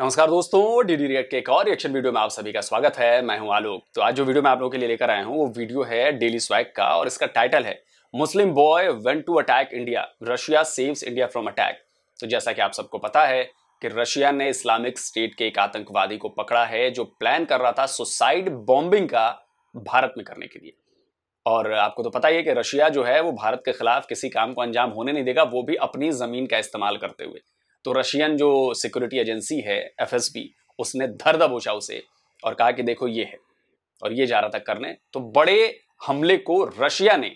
नमस्कार दोस्तों D D react के एक और रिएक्शन वीडियो में आप सभी का स्वागत है मैं हूं आलोक तो आज जो वीडियो मैं आप लोगों के लिए लेकर आया हूं वो वीडियो है डेली स्वैग का और इसका टाइटल है Muslim boy went to attack India Russia saves India from attack तो जैसा कि आप सबको पता है कि रशिया ने इस्लामिक स्टेट के एक आतंकवादी को पकड़ा है जो प्लान कर रहा था सुसाइड बॉम्बिंग का भारत में करने के लिए और आपको तो पता ही है कि रशिया जो है वो भारत के खिलाफ किसी काम को अंजाम होने नहीं देगा वो भी अपनी जमीन का इस्तेमाल करते हुए तो रशियन जो सिक्योरिटी एजेंसी है एफ उसने धर दबोचा उसे और कहा कि देखो ये है और ये जा रहा था करने तो बड़े हमले को रशिया ने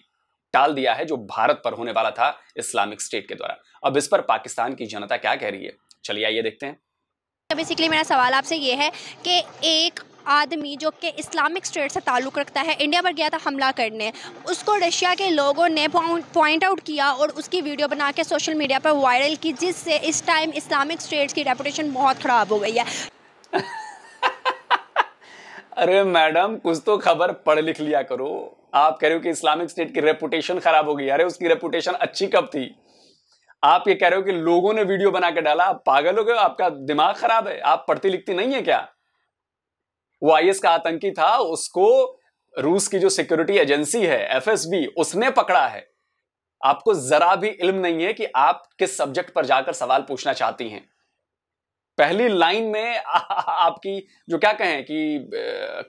टाल दिया है जो भारत पर होने वाला था इस्लामिक स्टेट के द्वारा अब इस पर पाकिस्तान की जनता क्या कह रही है चलिए आइए देखते हैं बेसिकली तो मेरा सवाल आपसे ये है कि एक आदमी जो कि इस्लामिक स्टेट से ताल्लुक़ रखता है इंडिया पर गया था हमला करने उसको रशिया के लोगों ने पॉइंट आउट किया और उसकी वीडियो बना के सोशल मीडिया पर वायरल की जिससे इस टाइम इस्लामिक स्टेट्स की रेपुटेशन बहुत ख़राब हो गई है अरे मैडम कुछ तो खबर पढ़ लिख लिया करो आप कह रहे हो कि इस्लामिक स्टेट की रेपुटेशन खराब हो गई अरे उसकी रेपुटेशन अच्छी कब थी आप ये कह रहे हो कि लोगों ने वीडियो बना के डाला आप पागल हो गए आपका दिमाग खराब है आप पढ़ती लिखती नहीं है क्या वो आईएस का आतंकी था उसको रूस की जो सिक्योरिटी एजेंसी है एफएसबी उसने पकड़ा है आपको जरा भी इल्म नहीं है कि आप किस सब्जेक्ट पर जाकर सवाल पूछना चाहती हैं पहली लाइन में आपकी जो क्या कहें कि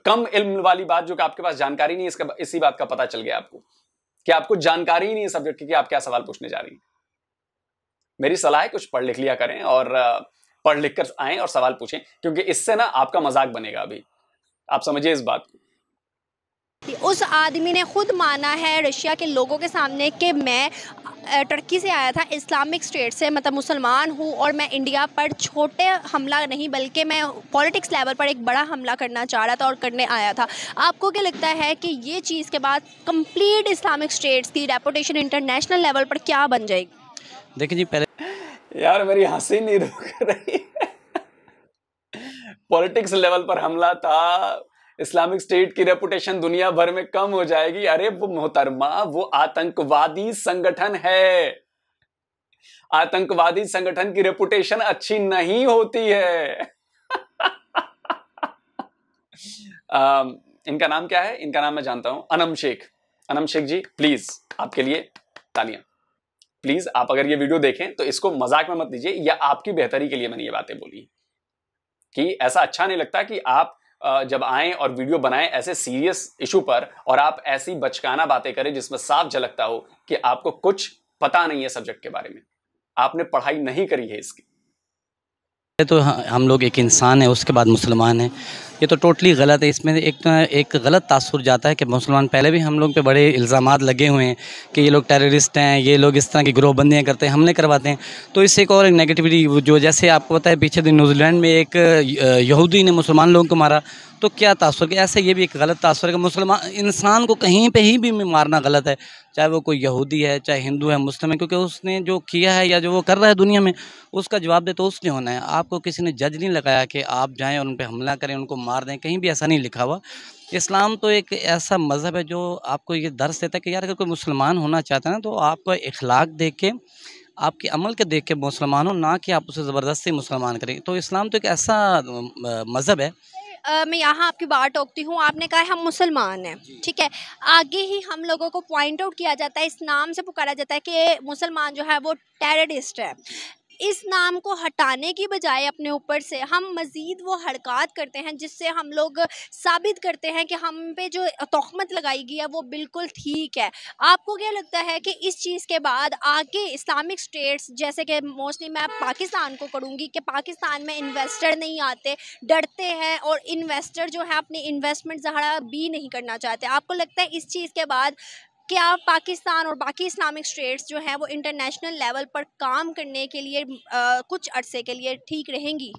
कम इल्म वाली बात जो कि आपके पास जानकारी नहीं इसका इसी बात का पता चल गया आपको कि आपको जानकारी ही नहीं है सब्जेक्ट की कि आप क्या सवाल पूछने जा रही हैं मेरी सलाह है कुछ पढ़ लिख लिया करें और पढ़ लिख कर आए और सवाल पूछें क्योंकि इससे ना आपका मजाक बनेगा अभी आप समझिए इस बात को उस आदमी ने खुद माना है रशिया के लोगों के सामने कि मैं टर्की से आया था इस्लामिक स्टेट से मतलब मुसलमान हूँ और मैं इंडिया पर छोटे हमला नहीं बल्कि मैं पॉलिटिक्स लेवल पर एक बड़ा हमला करना चाह रहा था और करने आया था आपको क्या लगता है कि ये चीज़ के बाद कंप्लीट इस्लामिक स्टेट्स की रेपोटेशन इंटरनेशनल लेवल पर क्या बन जाएगी देखिए जी पहले यार मेरी हंसी नहीं रुक रही पॉलिटिक्स लेवल पर हमला था इस्लामिक स्टेट की रेपुटेशन दुनिया भर में कम हो जाएगी अरे वो मोहतरमा वो आतंकवादी संगठन है आतंकवादी संगठन की रेपुटेशन अच्छी नहीं होती है आ, इनका नाम क्या है इनका नाम मैं जानता हूं अनम शेख अनम शेख जी प्लीज आपके लिए तालियां प्लीज आप अगर ये वीडियो देखें तो इसको मजाक में मत लीजिए या आपकी बेहतरी के लिए मैंने ये बातें बोली कि ऐसा अच्छा नहीं लगता कि आप जब आए और वीडियो बनाए ऐसे सीरियस इशू पर और आप ऐसी बचकाना बातें करें जिसमें साफ झलकता हो कि आपको कुछ पता नहीं है सब्जेक्ट के बारे में आपने पढ़ाई नहीं करी है इसकी तो हम लोग एक इंसान है उसके बाद मुसलमान है ये तो टोटली गलत है इसमें एक तो एक गलत तासुर जाता है कि मुसलमान पहले भी हम लोग पे बड़े इल्ज़ाम लगे हुए हैं कि ये लोग टेररिस्ट हैं ये लोग इस तरह की ग्रोहबंदियाँ करते हैं हमले करवाते हैं तो इससे एक और एक नेगेटिविटी जो जैसे आपको पता है पीछे दिन न्यूजीलैंड में एक यहूदी ने मुसलमान लोगों को मारा तो क्या तासर के ऐसे ये भी एक गलत तासर है मुसलमान इंसान को कहीं पे ही भी मारना गलत है चाहे वो कोई यहूदी है चाहे हिंदू है मुस्लिम है क्योंकि उसने जो किया है या जो वो कर रहा है दुनिया में उसका जवाब दे तो उसने होना है आपको किसी ने जज नहीं लगाया कि आप जाएँ और उन पर हमला करें उनको मार दें कहीं भी ऐसा नहीं लिखा हुआ इस्लाम तो एक ऐसा मज़हब है जो आपको ये दर्श देता है कि यार अगर कोई मुसलमान होना चाहता है ना तो आपको इखलाक देख के आपके अमल के देख के मुसलमान हो ना कि आप उसे ज़बरदस्ती मुसलमान करें तो इस्लाम तो एक ऐसा मज़हब है आ, मैं यहाँ आपकी बात टोकती हूँ आपने कहा है हम मुसलमान हैं ठीक है आगे ही हम लोगों को पॉइंट आउट किया जाता है इस नाम से पुकारा जाता है कि मुसलमान जो है वो टेररिस्ट है इस नाम को हटाने की बजाय अपने ऊपर से हम मज़ीद वो हरकत करते हैं जिससे हम लोग साबित करते हैं कि हम पे जो तहमत लगाई गई है वो बिल्कुल ठीक है आपको क्या लगता है कि इस चीज़ के बाद आगे इस्लामिक स्टेट्स जैसे कि मोस्टली मैं पाकिस्तान को करूँगी कि पाकिस्तान में इन्वेस्टर नहीं आते डरते हैं और इन्वेस्टर जो है अपनी इन्वेस्टमेंट ज़्यादा भी नहीं करना चाहते आपको लगता है इस चीज़ के बाद क्या पाकिस्तान और बाकी इस्लामिक स्टेट्स जो हैं वो इंटरनेशनल लेवल पर काम करने के लिए आ, कुछ अरसे के लिए ठीक रहेंगी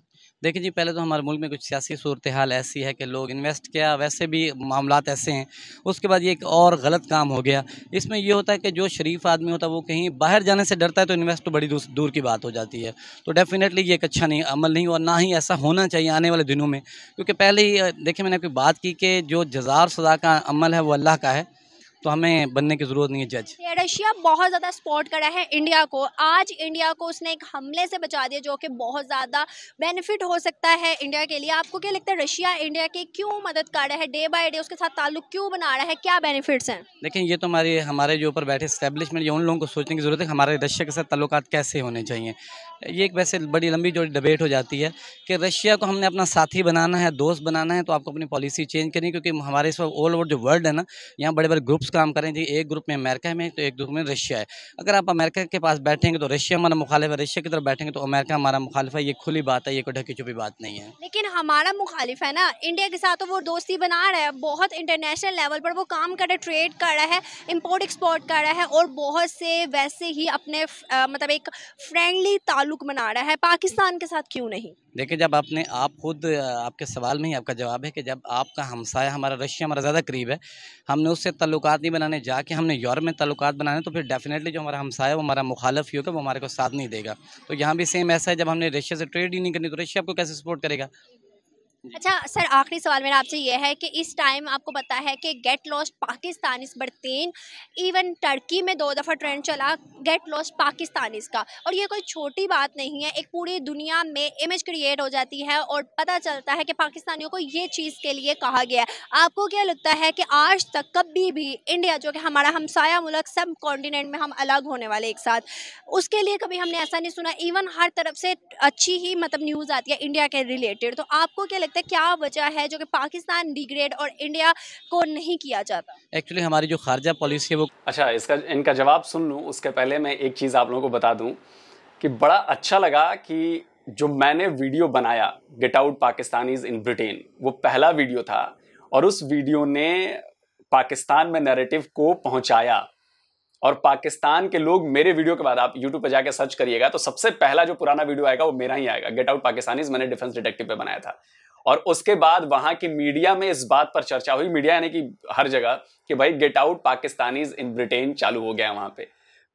देखिए जी पहले तो हमारे मुल्क में कुछ सियासी सूरत हाल ऐसी है कि लोग इन्वेस्ट किया वैसे भी मामला ऐसे हैं उसके बाद ये एक और गलत काम हो गया इसमें ये होता है कि जो शरीफ आदमी होता है वो कहीं बाहर जाने से डरता है तो इन्वेस्ट तो बड़ी दूर की बात हो जाती है तो डेफिनेटली ये एक अच्छा नहीं अमल नहीं और ना ही ऐसा होना चाहिए आने वाले दिनों में क्योंकि पहले ही देखिए मैंने कोई बात की कि जो जजार सजा का अमल है वो अल्लाह का है तो हमें बनने की जरूरत नहीं है जज रशिया बहुत ज़्यादा सपोर्ट करा है इंडिया को आज इंडिया को उसने एक हमले से बचा दिया जो कि बहुत ज़्यादा बेनिफिट हो सकता है इंडिया के लिए आपको क्या लगता है रशिया इंडिया के क्यों मदद कर रहा है डे बाय डे उसके साथ ताल्लुक क्यों बना रहा है क्या बेनिफिट्स हैं लेकिन ये तो हमारे हमारे जो ऊपर बैठे स्टैब्लिशमेंट ये उन लोगों को सोचने की ज़रूरत है हमारे रशिया के साथ ताल्लुक कैसे होने चाहिए ये एक वैसे बड़ी लंबी जो डिबेट हो जाती है कि रशिया को हमने अपना साथी बनाना है दोस्त बनाना है तो आपको अपनी पॉलिसी चेंज करनी क्योंकि हमारे इस ऑल ओवर जो वर्ल्ड है ना यहाँ बड़े बड़े ग्रुप्स काम करें जी एक ग्रुप में अमेरिका में तो एक ग्रुप में रशिया है अगर आप अमेरिका के पास बैठेंगे तो रशिया हमारा मुखालिफ है रशिया की तरफ बैठेंगे तो अमेरिका हमारा मुखालिफ है ये खुली बात है ये कोई ढकी छुपी बात नहीं है लेकिन हमारा मुखालिफ है ना इंडिया के साथ तो वो दोस्ती बना रहा है बहुत इंटरनेशनल लेवल पर वो काम कर रहा है ट्रेड कर रहा है इम्पोर्ट एक्सपोर्ट कर रहा है और बहुत से वैसे ही अपने मतलब एक फ्रेंडली ताल्लुक बना रहा है पाकिस्तान के साथ क्यों नहीं देखिए जब आपने आप खुद आपके सवाल में ही आपका जवाब है कि जब आपका हमसाया हमारा रशिया हमारा ज़्यादा करीब है हमने उससे तल्लुत नहीं बनाने जाके हमने यूरोप में ताल्लुक बनाने तो फिर डेफिनेटली जो हमारा हमसाया वो हमारा मुखालफ ही होगा वो हमारे को साथ नहीं देगा तो यहाँ भी सेम ऐसा है जब हमने रशिया से ट्रेड ही नहीं करनी तो रशिया आपको कैसे सपोर्ट करेगा अच्छा सर आखिरी सवाल मेरा आपसे यह है कि इस टाइम आपको पता है कि get lost Pakistanis Britain even Turkey में दो दफ़ा ट्रेंड चला गेट लॉस्ट पाकिस्तानिस का और ये कोई छोटी बात नहीं है एक पूरी दुनिया में इमेज क्रिएट हो जाती है और पता चलता है कि पाकिस्तानियों को ये चीज़ के लिए कहा गया है आपको क्या लगता है कि आज तक कभी भी इंडिया जो कि हमारा हमसाया मुल्क सब कॉन्टीनेंट में हम अलग होने वाले एक साथ उसके लिए कभी हमने ऐसा नहीं सुना इवन हर तरफ से अच्छी ही मतलब न्यूज़ आती है इंडिया के रिलेटेड तो आपको क्या लगता लगता है क्या वजह है जो कि पाकिस्तान डिग्रेड और इंडिया को नहीं किया जाता एक्चुअली हमारी जो खारजा पॉलिसी है वो अच्छा इसका इनका जवाब सुन लूँ उसके पहले मैं एक चीज़ आप लोगों को बता दूँ कि बड़ा अच्छा लगा कि जो मैंने वीडियो बनाया get out Pakistanis in Britain वो पहला वीडियो था और उस वीडियो ने पाकिस्तान में नैरेटिव को पहुंचाया और पाकिस्तान के लोग मेरे वीडियो के बाद आप यूट्यूब पर जाकर सर्च करिएगा तो सबसे पहला जो पुराना वीडियो आएगा वो मेरा ही आएगा गेट आउट पाकिस्तानीज मैंने डिफेंस डिटेक्टिव पे बनाया था और उसके बाद वहां की मीडिया में इस बात पर चर्चा हुई मीडिया यानी कि हर जगह कि भाई get out Pakistanis in Britain चालू हो गया वहां पे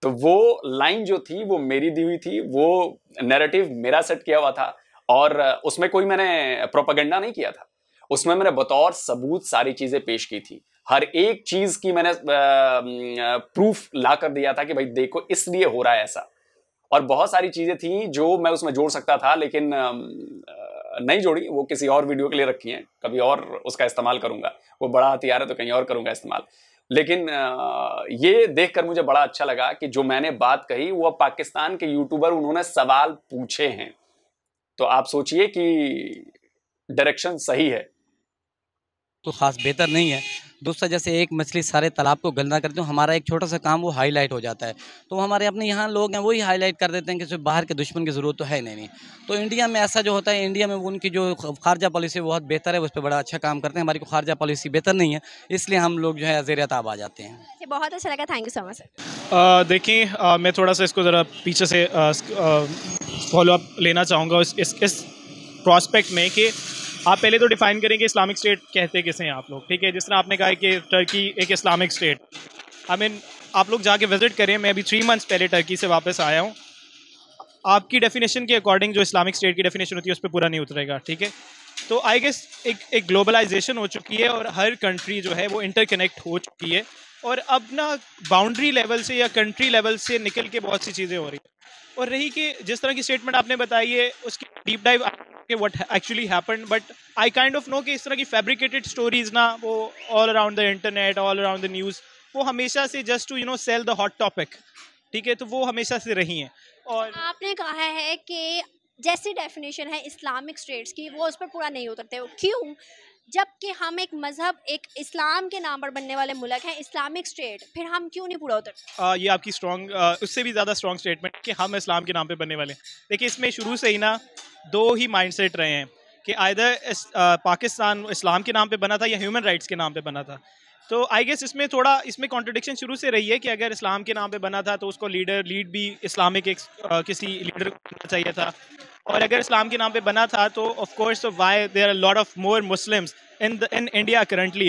तो वो लाइन जो थी वो मेरी दी हुई थी वो नैरेटिव मेरा सेट किया हुआ था और उसमें कोई मैंने प्रोपागेंडा नहीं किया था उसमें मैंने बतौर सबूत सारी चीजें पेश की थी हर एक चीज की मैंने प्रूफ ला कर दिया था कि भाई देखो इसलिए हो रहा है ऐसा और बहुत सारी चीजें थी जो मैं उसमें जोड़ सकता था लेकिन नहीं जोड़ी वो किसी और वीडियो के लिए रखी हैं कभी और उसका इस्तेमाल करूंगा वो बड़ा हथियार है तो कहीं और करूंगा इस्तेमाल लेकिन ये देखकर मुझे बड़ा अच्छा लगा कि जो मैंने बात कही वो पाकिस्तान के यूट्यूबर उन्होंने सवाल पूछे हैं तो आप सोचिए कि डायरेक्शन सही है तो खास बेहतर नहीं है दूसरा जैसे एक मछली सारे तालाब को गंदा करते हूँ हमारा एक छोटा सा काम वो हाईलाइट हो जाता है तो हमारे अपने यहाँ लोग हैं वही हाईलाइट कर देते हैं कि बाहर के दुश्मन की ज़रूरत तो है नहीं नहीं तो इंडिया में ऐसा जो होता है इंडिया में उनकी जो खारजा पॉलिसी बहुत बेहतर है उस पर बड़ा अच्छा काम करते हैं हमारी को खारजा पॉलिसी बेहतर नहीं है इसलिए हम लोग जो है जेरताब आ जाते हैं अच्छा, बहुत अच्छा लगा थैंक यू सो मच देखिए मैं थोड़ा सा इसको ज़रा पीछे से फॉलोअप लेना चाहूँगा इस, इस प्रॉस्पेक्ट में कि आप पहले तो डिफाइन करेंगे इस्लामिक स्टेट कहते किसे हैं आप लोग ठीक है जिस तरह आपने कहा कि टर्की एक Islamic state I I mean mean, आप लोग जाके विजिट करें मैं अभी थ्री मंथ्स पहले टर्की से वापस आया हूँ आपकी डेफिनेशन के अकॉर्डिंग जो इस्लामिक स्टेट की डेफिनेशन होती है उस पर पूरा नहीं उतरेगा ठीक है तो आई गेस एक एक ग्लोबलाइजेशन हो चुकी है और हर कंट्री जो है वो इंटरकनेक्ट हो चुकी है और अब ना बाउंड्री लेवल से या कंट्री लेवल से निकल के बहुत सी चीज़ें हो रही है और रही कि जिस तरह की स्टेटमेंट आपने बताई है उसकी डीप डाइव कि what actually happened but I kind of know कि इस तरह की फैब्रिकेटेड स्टोरीज ना वो all around the internet all around the news वो हमेशा से just to you know sell the hot topic ठीक है तो वो हमेशा से रही हैं और आपने कहा है कि जैसी डेफिनेशन है इस्लामिक स्टेट्स की वो उस पर पूरा नहीं उतरते क्यों जबकि हम एक मजहब एक इस्लाम के नाम पर बनने वाले मुल्क हैं इस्लामिक स्टेट फिर हम क्यों नहीं पूरा उतरते ये आपकी स्ट्रॉन्ग उससे भी ज़्यादा स्ट्रॉन्ग स्टेटमेंट कि हम इस्लाम के नाम पर बनने वाले हैं देखिए इसमें शुरू से ही ना दो ही माइंड रहे हैं कि आयदर पाकिस्तान इस्लाम के नाम पर बना था या ह्यूमन राइट्स के नाम पर बना था तो आई गेस इसमें थोड़ा इसमें कॉन्ट्रडिक्शन शुरू से रही है कि अगर इस्लाम के नाम पे बना था तो उसको लीडर लीड भी इस्लामिक एक, किसी लीडर को चाहिए था और अगर इस्लाम के नाम पे बना था तो of course why there are lot of more Muslims in in India currently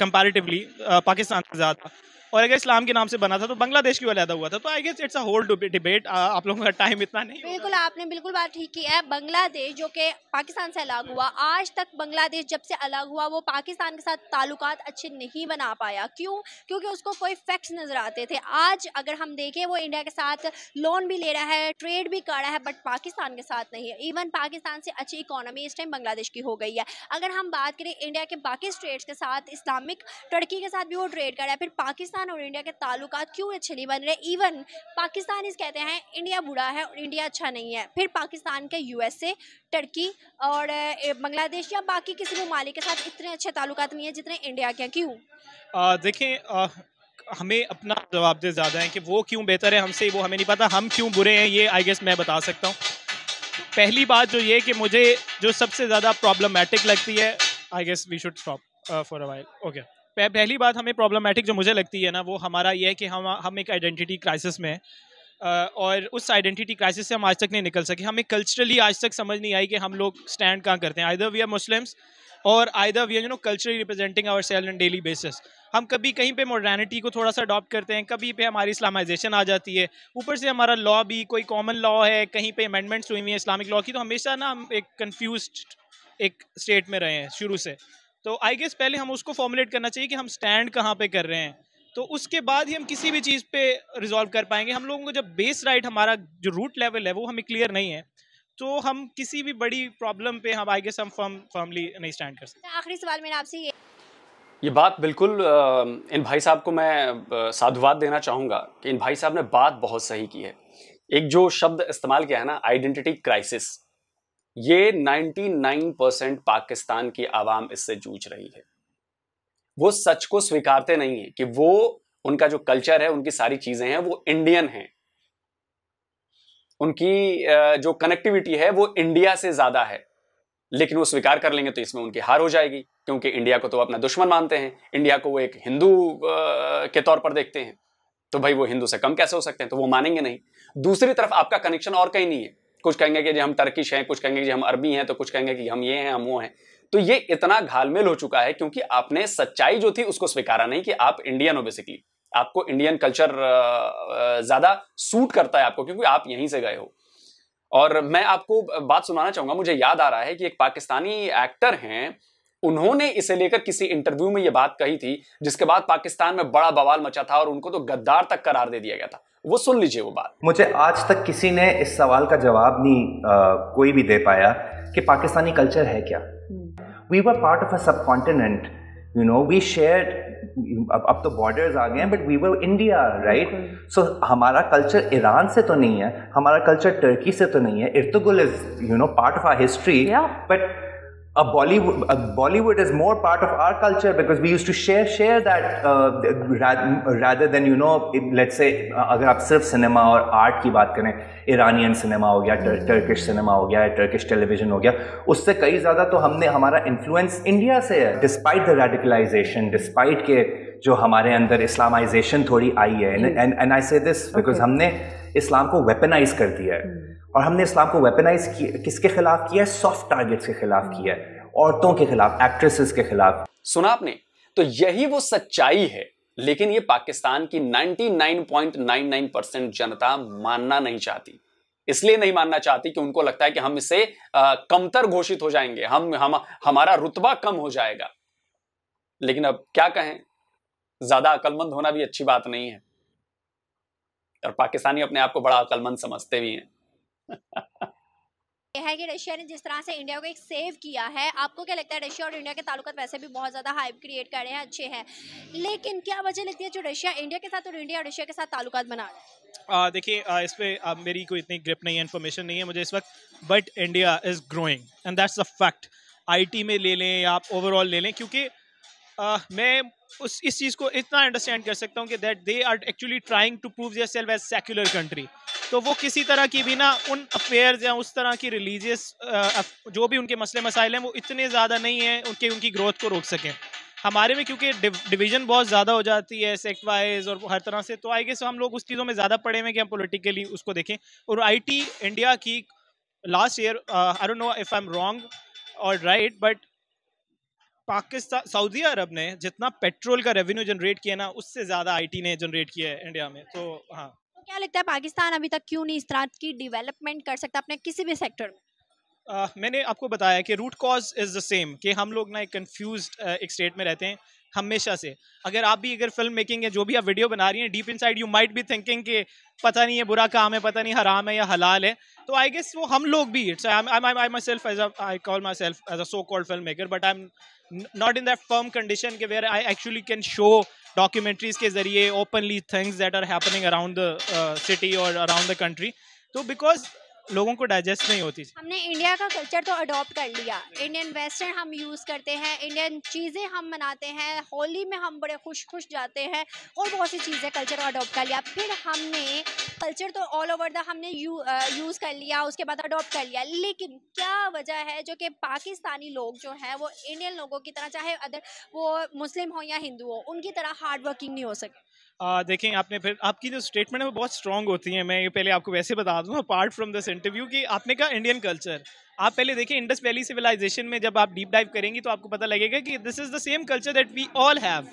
comparatively Pakistan से ज़्यादा और अगर इस्लाम के नाम से बना था तो बांग्लादेश की वाला हुआ था तो I guess it's a whole debate आप लोगों का टाइम इतना नहीं बिल्कुल आपने बिल्कुल बात ठीक की है बांग्लादेश जो कि पाकिस्तान से अलग हुआ आज तक बांग्लादेश जब से अलग हुआ वो पाकिस्तान के साथ ताल्लुक अच्छे नहीं बना पाया क्यों क्योंकि उसको कोई फैक्ट्स नज़र आते थे आज अगर हम देखें वो इंडिया के साथ लोन भी ले रहा है ट्रेड भी कर रहा है बट पाकिस्तान के साथ नहीं इवन पाकिस्तान से अच्छी इकोनॉमी इस टाइम बांग्लादेश की हो गई है अगर हम बात करें इंडिया के बाकी स्टेट्स के साथ इस्लामिक टर्की के साथ भी वो ट्रेड कर रहा है फिर पाकिस्तान पाकिस्तान और इंडिया के ताल्लुक क्यों अच्छे नहीं बन रहे इवन पाकिस्तानीज कहते हैं इंडिया बुरा है और इंडिया अच्छा नहीं है फिर पाकिस्तान के यूएसए टर्की और बांग्लादेश या बाकी किसी ममालिक के साथ इतने अच्छे ताल्लुक नहीं है जितने इंडिया के क्यों देखें हमें अपना जवाब दे ज़्यादा है कि वो क्यों बेहतर है हमसे वो हमें नहीं पता हम क्यों बुरे हैं ये आई गेस मैं बता सकता हूँ पहली बात जो ये कि मुझे जो सबसे ज़्यादा प्रॉब्लमेटिक लगती है I guess we should stop for a while okay पहली बात हमें प्रॉब्लमेटिक जो मुझे लगती है ना वो हमारा ये है कि हम हम एक आइडेंटिटी क्राइसिस में और उस आइडेंटिटी क्राइसिस से हम आज तक नहीं निकल सके हमें कल्चरली आज तक समझ नहीं आई कि हम लोग स्टैंड कहाँ करते हैं आइदर वी आर मुस्लिम्स और either we are you know culturally representing our self in daily basis हम कभी कहीं पे मॉडर्निटी को थोड़ा सा अडॉप्ट करते हैं कभी पे हमारी इस्लामाइजेशन आ जाती है ऊपर से हमारा लॉ भी कोई कॉमन लॉ है कहीं पे अमेंडमेंट्स हुई हुई हैं इस्लामिक लॉ की तो हमेशा ना हम एक कन्फ्यूज एक स्टेट में रहे हैं शुरू से तो आई गेस पहले हम उसको फॉर्मुलेट करना चाहिए कि हम स्टैंड कहाँ पे कर रहे हैं तो उसके बाद ही हम किसी भी चीज़ पे रिजॉल्व कर पाएंगे हम लोगों को जब बेस राइट हमारा जो रूट लेवल है वो हमें क्लियर नहीं है तो हम किसी भी बड़ी प्रॉब्लम पे हम आई गेस हम फर्म फर्मली नहीं स्टैंड कर सकते आखिरी सवाल मेरा आपसे ये ये बात बिल्कुल इन भाई साहब को मैं साधुवाद देना चाहूँगा कि इन भाई साहब ने बात बहुत सही की है एक जो शब्द इस्तेमाल किया है ना आइडेंटिटी क्राइसिस ये 99 परसेंट पाकिस्तान की आवाम इससे जूझ रही है वो सच को स्वीकारते नहीं है कि वो उनका जो कल्चर है उनकी सारी चीजें हैं वो इंडियन हैं उनकी जो कनेक्टिविटी है वो इंडिया से ज्यादा है लेकिन वो स्वीकार कर लेंगे तो इसमें उनकी हार हो जाएगी क्योंकि इंडिया को तो अपना दुश्मन मानते हैं इंडिया को वो एक हिंदू के तौर पर देखते हैं तो भाई वो हिंदू से कम कैसे हो सकते हैं तो वो मानेंगे नहीं दूसरी तरफ आपका कनेक्शन और कहीं नहीं है कुछ कहेंगे कि जी हम टर्किश हैं कुछ कहेंगे कि हम अरबी हैं तो कुछ कहेंगे कि हम ये हैं हम वो हैं तो ये इतना घालमेल हो चुका है क्योंकि आपने सच्चाई जो थी उसको स्वीकारा नहीं कि आप इंडियन हो बेसिकली आपको इंडियन कल्चर ज़्यादा सूट करता है आपको क्योंकि आप यहीं से गए हो और मैं आपको बात सुनाना चाहूंगा मुझे याद आ रहा है कि एक पाकिस्तानी एक्टर हैं उन्होंने इसे लेकर किसी इंटरव्यू में यह बात कही थी जिसके बाद पाकिस्तान में बड़ा बवाल मचा था और उनको तो गद्दार तक करार दे दिया गया था वो सुन लीजिए वो बात मुझे आज तक किसी ने इस सवाल का जवाब नहीं आ, कोई भी दे पाया कि पाकिस्तानी कल्चर है क्या we were part of a subcontinent you know we share अब अब तो बॉर्डर्स आ गए हैं but we were India right so हमारा कल्चर ईरान से तो नहीं है हमारा कल्चर टर्की से तो नहीं है Ertugrul is you know part of our history but a Bollywood, a Bollywood is more part of our culture because we used to share share that uh, rather, rather than you know it, let's say uh, अगर आप सिर्फ cinema और art की बात करें Iranian cinema हो गया Turkish तर, सिनेमा हो गया टर्किश टेलीविजन हो गया उससे कई ज़्यादा तो हमने हमारा इन्फ्लुएंस इंडिया से है डिस्पाइट द रेडिकलाइजेशन डिस्पाइट के जो हमारे अंदर इस्लामाइजेशन थोड़ी आई है एंड आई से दिस बिकॉज हमने इस्लाम को वेपनाइज कर दिया है और हमने इस्लाम को वेपनाइज किसके खिलाफ किया है सॉफ्ट टारगेट्स के खिलाफ किया है औरतों के खिलाफ एक्ट्रेसेस के खिलाफ सुना आपने तो यही वो सच्चाई है लेकिन ये पाकिस्तान की 99.99 परसेंट जनता मानना नहीं चाहती इसलिए नहीं मानना चाहती कि उनको लगता है कि हम इसे कमतर घोषित हो जाएंगे हम हम हमारा रुतबा कम हो जाएगा लेकिन अब क्या कहें ज्यादा अकलमंद होना भी अच्छी बात नहीं है और पाकिस्तानी अपने आप को बड़ा अकलमंद समझते भी हैं है कि रशिया ने जिस तरह से इंडिया को एक सेव किया है आपको क्या लगता है रशिया और इंडिया के ताल्लुक वैसे भी बहुत ज़्यादा हाइप क्रिएट कर रहे हैं अच्छे हैं लेकिन क्या वजह लगती है जो रशिया इंडिया के साथ और इंडिया और रशिया के साथ ताल्लुक बना रहा है देखिए इस पर मेरी कोई इतनी ग्रिप नहीं है इन्फॉर्मेशन नहीं है मुझे इस वक्त but India is growing and that's a fact I में ले लें या आप ओवरऑल ले लें क्योंकि आ, मैं उस इस चीज़ को इतना अंडरस्टैंड कर सकता हूँ कि that they are actually trying to prove yourself as secular country तो वो किसी तरह की भी ना उन अफेयर्स या उस तरह की रिलीजियस जो भी उनके मसले मसाइल हैं वो इतने ज़्यादा नहीं हैं उनके उनकी ग्रोथ को रोक सकें हमारे में क्योंकि डिवीजन बहुत ज़्यादा हो जाती है सेक्ट वाइज और हर तरह से तो आई गेस हम लोग उस चीज़ों में ज़्यादा पड़े हुए कि हम पोलिटिकली उसको देखें और आई इंडिया की last year I know if I am wrong और right but Pakistan Saudi Arabia ने जितना पेट्रोल का रेवेन्यू जनरेट किया ना उससे ज़्यादा आईटी ने जनरेट किया है इंडिया में तो हाँ तो क्या लगता है पाकिस्तान अभी तक क्यों नहीं इस तरह की डेवलपमेंट कर सकता अपने किसी भी सेक्टर में Uh, मैंने आपको बताया कि root cause is the same कि हम लोग ना एक कंफ्यूज एक स्टेट में रहते हैं हमेशा से अगर आप भी अगर फिल्म मेकिंग है जो भी आप वीडियो बना रही हैं deep inside you might be thinking कि पता नहीं ये बुरा काम है पता नहीं हराम है या हलाल है तो आई गेस वो हम लोग भी it's I I myself as I call myself as a so called film maker but I am not in that firm condition के where I actually can show documentaries के जरिए openly things that are happening around the city और around the country तो because लोगों को digest नहीं होती हमने इंडिया का कल्चर तो अडॉप्ट कर लिया इंडियन वेस्टर्न हम यूज़ करते हैं इंडियन चीज़ें हम मनाते हैं होली में हम बड़े खुश खुश जाते हैं और बहुत सी चीज़ें कल्चर को अडॉप्ट कर लिया फिर हमने कल्चर तो ऑल ओवर द हमने यू, यूज़ कर लिया उसके बाद अडॉप्ट कर लिया लेकिन क्या वजह है जो कि पाकिस्तानी लोग जो हैं वो इंडियन लोगों की तरह चाहे अदर वो मुस्लिम हों या हिंदू हो उनकी तरह हार्ड वर्किंग नहीं हो सके आ, देखें आपने फिर आपकी जो स्टेटमेंट है वो बहुत स्ट्रांग होती है मैं ये पहले आपको वैसे बता दूँ अपार्ट फ्रॉम दिस इंटरव्यू कि आपने कहा इंडियन कल्चर आप पहले देखिए इंडस वैली सिविलाइजेशन में जब आप डीप डाइव करेंगी तो आपको पता लगेगा कि this is the same culture that we all have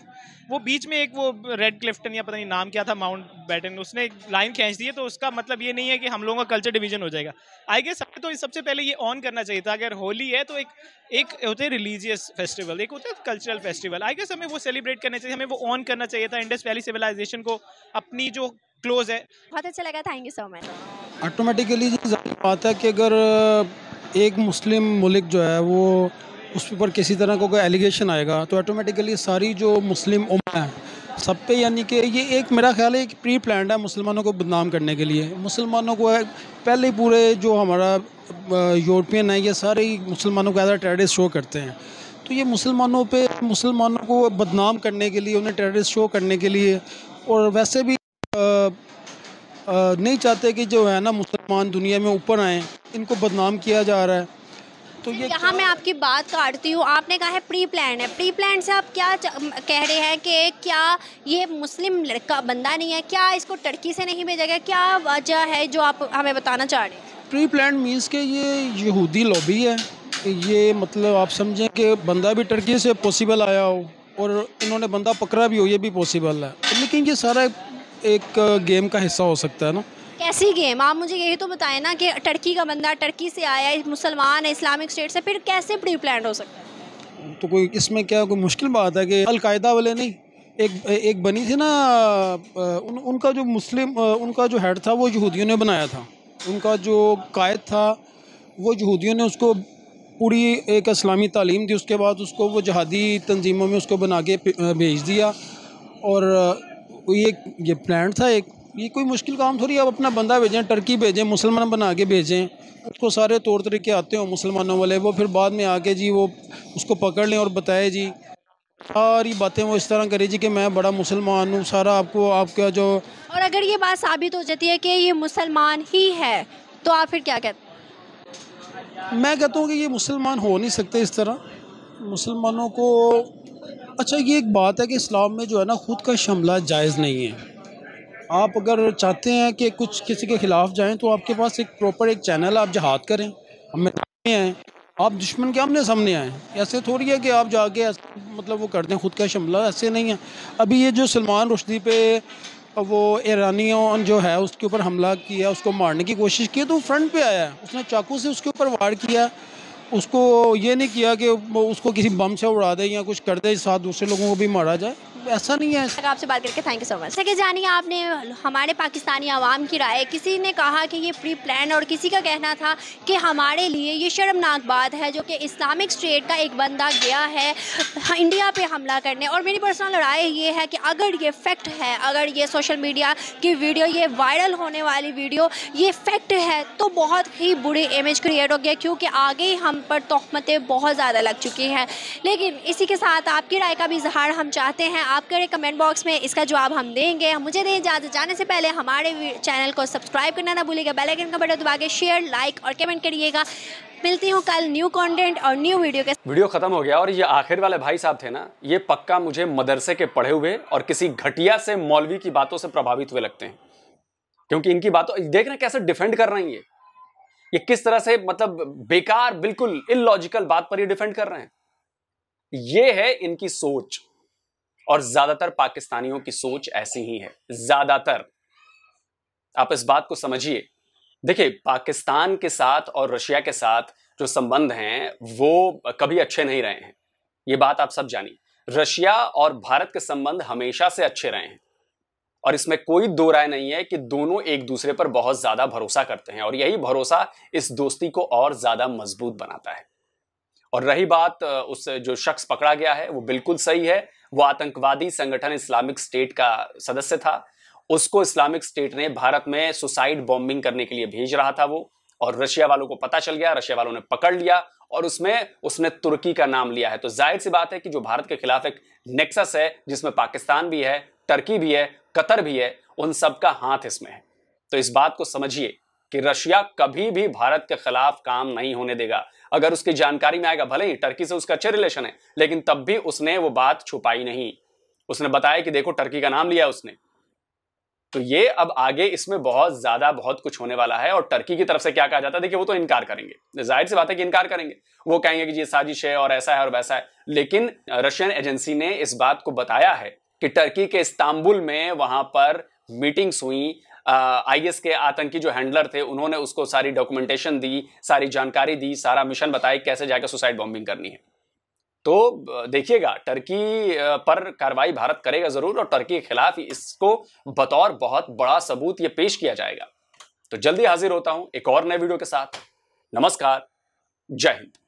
वो बीच में एक वो रेड क्लिफ्टन या पता नहीं नाम क्या था माउंट बैटन उसने एक लाइन खींच दी है तो उसका मतलब ये नहीं है कि हम लोगों का कल्चर डिवीजन हो जाएगा आई गेस हमें तो सबसे पहले ये ऑन करना चाहिए था अगर होली है तो एक एक होते हैं रिलीजियस फेस्टिवल एक होता है कल्चरल फेस्टिवल आई गेस हमें वो सेलिब्रेट करना चाहिए हमें वो ऑन करना चाहिए था इंडस वैली सिविलाइजेशन को अपनी जो क्लोज है बहुत अच्छा लगा thank you so much automatically बात है कि अगर एक मुस्लिम मलिक जो है वो उस पर किसी तरह का कोई एलिगेशन आएगा तो ऑटोमेटिकली सारी जो मुस्लिम उम्र है सब पे यानी कि ये एक मेरा ख्याल है एक प्री प्लान है मुसलमानों को बदनाम करने के लिए मुसलमानों को पहले पूरे जो हमारा यूरोपियन है ये सारे मुसलमानों को एज अ शो करते हैं तो ये मुसलमानों पे मुसलमानों को बदनाम करने के लिए उन्हें टेररिस्ट शो करने के लिए और वैसे भी आ, नहीं चाहते कि जो है ना मुसलमान दुनिया में ऊपर आए इनको बदनाम किया जा रहा है तो ये यहाँ मैं आपकी बात काटती हूँ आपने कहा है प्री प्लान है प्री प्लान से आप क्या कह रहे हैं कि क्या ये मुस्लिम लड़का बंदा नहीं है क्या इसको टर्की से नहीं भेजा गया क्या वजह है जो आप हमें बताना चाह रहे हैं प्री प्लान मीन्स के ये यहूदी लॉबी है ये मतलब आप समझें कि बंदा भी टर्की से पॉसिबल आया हो और इन्होंने बंदा पकड़ा भी हो ये भी पॉसिबल है लेकिन ये सारा एक गेम का हिस्सा हो सकता है ना कैसी गेम आप मुझे यही तो बताएं ना कि टर्की का बंदा टर्की से आया है मुसलमान है इस्लामिक स्टेट से फिर कैसे प्री प्लान हो सकता है तो कोई इसमें क्या कोई मुश्किल बात है कि अलकायदा वाले नहीं एक एक बनी थी ना उन, उनका जो मुस्लिम उनका जो हेड था वो यहूदियों ने बनाया था उनका जो कायद था वो यहूदियों ने उसको पूरी एक इस्लामी तालीम दी उसके बाद उसको वो जहादी तनजीमों में उसको बना के भेज दिया और कोई एक ये प्लान था एक ये कोई मुश्किल काम थोड़ी आप अपना बंदा भेजें टर्की भेजें मुसलमान बना के भेजें उसको सारे तौर तरीके आते हो मुसलमानों वाले वो फिर बाद में आके जी वो उसको पकड़ लें और बताए जी सारी बातें वो इस तरह करे जी कि मैं बड़ा मुसलमान हूँ सारा आपको आपका जो और अगर ये बात साबित हो जाती है कि ये मुसलमान ही है तो आप फिर क्या कहते मैं कहता हूँ कि ये मुसलमान हो नहीं सकते इस तरह मुसलमानों को अच्छा ये एक बात है कि इस्लाम में जो है ना ख़ुद का शमला जायज़ नहीं है आप अगर चाहते हैं कि कुछ किसी के ख़िलाफ़ जाएँ तो आपके पास एक प्रॉपर एक चैनल आप जहाद करें हम आए हैं आप दुश्मन के आमने सामने आएँ ऐसे थोड़ी है कि आप जाके मतलब वो करते हैं ख़ुद का शमला ऐसे नहीं है अभी ये जो सलमान रुश्दी पे वो ईरानियों जो है उसके ऊपर हमला किया उसको मारने की कोशिश की तो फ्रंट पे आया है उसने चाकू से उसके ऊपर वार किया उसको ये नहीं किया कि उसको किसी बम से उड़ा दे या कुछ कर दे साथ दूसरे लोगों को भी मारा जाए ऐसा नहीं है आपसे बात करके थैंक यू सो मच सके जानिए आपने हमारे पाकिस्तानी आवाम की राय किसी ने कहा कि ये प्री प्लान और किसी का कहना था कि हमारे लिए ये शर्मनाक बात है जो कि इस्लामिक स्टेट का एक बंदा गया है इंडिया पे हमला करने और मेरी पर्सनल राय ये है कि अगर ये फैक्ट है अगर ये सोशल मीडिया की वीडियो ये वायरल होने वाली वीडियो ये फैक्ट है तो बहुत ही बुरी इमेज क्रिएट हो गया क्योंकि आगे हम पर तोहमतें बहुत ज़्यादा लग चुकी हैं लेकिन इसी के साथ आपकी राय का भी इजहार हम चाहते हैं आप करें कमेंट बॉक्स में इसका जवाब हम देंगे मुझे दें इजाज़त जाने से पहले हमारे चैनल को सब्सक्राइब करना ना भूलिएगा बेल आइकन का बटन दबा के शेयर लाइक और कमेंट करिएगा मिलती हूँ कल न्यू कंटेंट और न्यू वीडियो के वीडियो खत्म हो गया और ये आखिर वाले भाई साहब थे ना ये पक्का मुझे मदरसे के पढ़े हुए और किसी घटिया से मौलवी की बातों से प्रभावित हुए लगते हैं क्योंकि इनकी बातों देख रहे कैसे डिफेंड कर रही है ये किस तरह से मतलब बेकार बिल्कुल इलॉजिकल बात पर ये डिफेंड कर रहे हैं ये है इनकी सोच और ज्यादातर पाकिस्तानियों की सोच ऐसी ही है ज्यादातर आप इस बात को समझिए देखिए पाकिस्तान के साथ और रशिया के साथ जो संबंध हैं वो कभी अच्छे नहीं रहे हैं ये बात आप सब जानिए रशिया और भारत के संबंध हमेशा से अच्छे रहे हैं और इसमें कोई दो राय नहीं है कि दोनों एक दूसरे पर बहुत ज्यादा भरोसा करते हैं और यही भरोसा इस दोस्ती को और ज्यादा मजबूत बनाता है और रही बात उस जो शख्स पकड़ा गया है वो बिल्कुल सही है वो आतंकवादी संगठन इस्लामिक स्टेट का सदस्य था उसको इस्लामिक स्टेट ने भारत में सुसाइड बॉम्बिंग करने के लिए भेज रहा था वो और रशिया वालों को पता चल गया रशिया वालों ने पकड़ लिया और उसमें उसने तुर्की का नाम लिया है तो जाहिर सी बात है कि जो भारत के खिलाफ एक नेक्सस है जिसमें पाकिस्तान भी है टर्की भी है कतर भी है उन सबका हाथ इसमें है तो इस बात को समझिए कि रशिया कभी भी भारत के खिलाफ काम नहीं होने देगा अगर उसकी जानकारी में आएगा भले ही टर्की से उसका अच्छे रिलेशन है लेकिन तब भी उसने वो बात छुपाई नहीं उसने बताया कि देखो टर्की का नाम लिया उसने तो ये अब आगे इसमें बहुत ज्यादा बहुत कुछ होने वाला है और टर्की की तरफ से क्या कहा जाता है देखिए वो तो इनकार करेंगे जाहिर सी बात है कि इनकार करेंगे वो कहेंगे कि ये साजिश है और ऐसा है और वैसा है लेकिन रशियन एजेंसी ने इस बात को बताया है कि टर्की के इस्तांबुल में वहां पर मीटिंग्स हुई आईएस के आतंकी जो हैंडलर थे उन्होंने उसको सारी डॉक्यूमेंटेशन दी सारी जानकारी दी सारा मिशन बताया कैसे जाकर सुसाइड बॉम्बिंग करनी है तो देखिएगा टर्की पर कार्रवाई भारत करेगा जरूर और टर्की के खिलाफ इसको बतौर बहुत बड़ा सबूत ये पेश किया जाएगा तो जल्दी हाजिर होता हूं एक और नए वीडियो के साथ नमस्कार जय हिंद